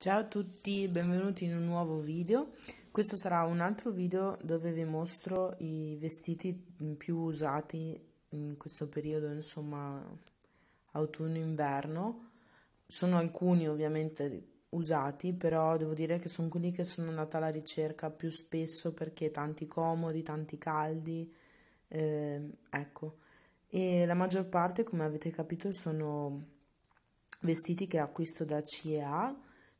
Ciao a tutti, benvenuti in un nuovo video. Questo sarà un altro video dove vi mostro i vestiti più usati in questo periodo, insomma, autunno-inverno. Sono alcuni ovviamente usati, però devo dire che sono quelli che sono andata alla ricerca più spesso perché tanti comodi, tanti caldi, eh, ecco. E la maggior parte, come avete capito, sono vestiti che acquisto da CEA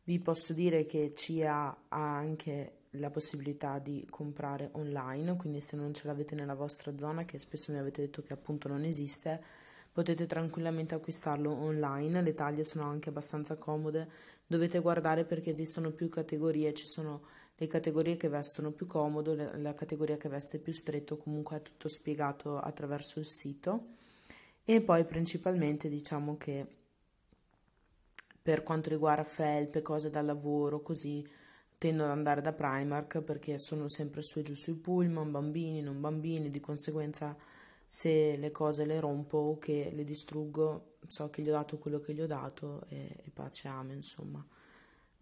vi posso dire che CIA ha anche la possibilità di comprare online, quindi se non ce l'avete nella vostra zona, che spesso mi avete detto che appunto non esiste, potete tranquillamente acquistarlo online, le taglie sono anche abbastanza comode, dovete guardare perché esistono più categorie, ci sono le categorie che vestono più comodo, la categoria che veste più stretto, comunque è tutto spiegato attraverso il sito e poi principalmente diciamo che per quanto riguarda felpe, cose da lavoro, così tendo ad andare da Primark perché sono sempre su e giù sui pullman, bambini, non bambini, di conseguenza se le cose le rompo o che le distruggo so che gli ho dato quello che gli ho dato e, e pace ame insomma.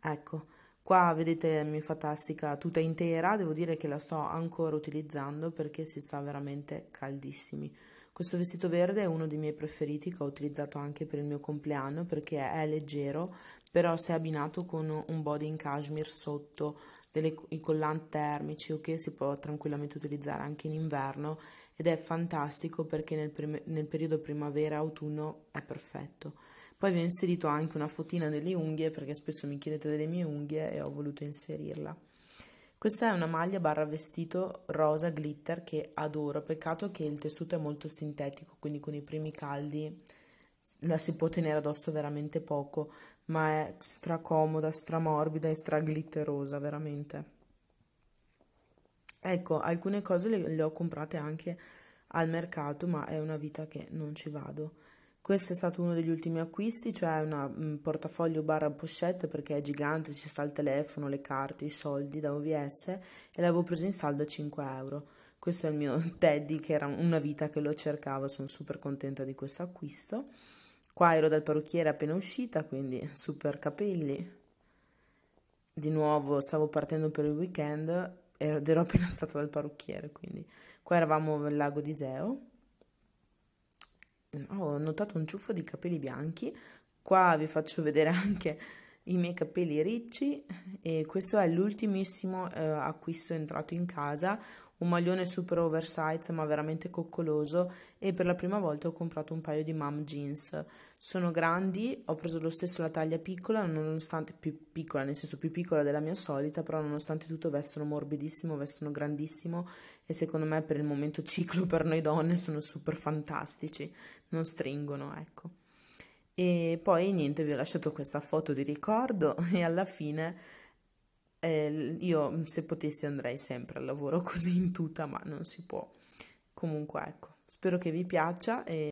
Ecco, qua vedete la mia fantastica tuta intera, devo dire che la sto ancora utilizzando perché si sta veramente caldissimi. Questo vestito verde è uno dei miei preferiti che ho utilizzato anche per il mio compleanno perché è leggero, però se abbinato con un body in cashmere sotto, delle, i collant termici o okay, che si può tranquillamente utilizzare anche in inverno ed è fantastico perché nel, prime, nel periodo primavera-autunno è perfetto. Poi vi ho inserito anche una fotina delle unghie perché spesso mi chiedete delle mie unghie e ho voluto inserirla. Questa è una maglia barra vestito rosa glitter che adoro, peccato che il tessuto è molto sintetico, quindi con i primi caldi la si può tenere addosso veramente poco, ma è stracomoda, stramorbida e straglitterosa, veramente. Ecco, alcune cose le, le ho comprate anche al mercato, ma è una vita che non ci vado questo è stato uno degli ultimi acquisti, cioè un mm, portafoglio barra pochette perché è gigante, ci sta il telefono, le carte, i soldi da OVS e l'avevo preso in saldo a 5 euro. Questo è il mio Teddy che era una vita che lo cercavo, sono super contenta di questo acquisto. Qua ero dal parrucchiere appena uscita, quindi super capelli. Di nuovo stavo partendo per il weekend ed ero appena stata dal parrucchiere, quindi qua eravamo nel lago di Seo ho notato un ciuffo di capelli bianchi. Qua vi faccio vedere anche i miei capelli ricci e questo è l'ultimissimo eh, acquisto entrato in casa, un maglione super oversize ma veramente coccoloso e per la prima volta ho comprato un paio di mom jeans. Sono grandi, ho preso lo stesso la taglia piccola, nonostante più piccola, nel senso più piccola della mia solita, però nonostante tutto vestono morbidissimo, vestono grandissimo e secondo me per il momento ciclo per noi donne sono super fantastici, non stringono, ecco. E poi niente, vi ho lasciato questa foto di ricordo e alla fine eh, io se potessi andrei sempre al lavoro così in tuta, ma non si può. Comunque ecco, spero che vi piaccia e